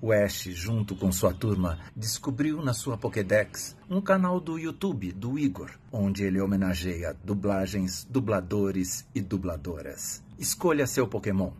West, junto com sua turma, descobriu na sua Pokédex um canal do YouTube do Igor, onde ele homenageia dublagens, dubladores e dubladoras. Escolha seu Pokémon.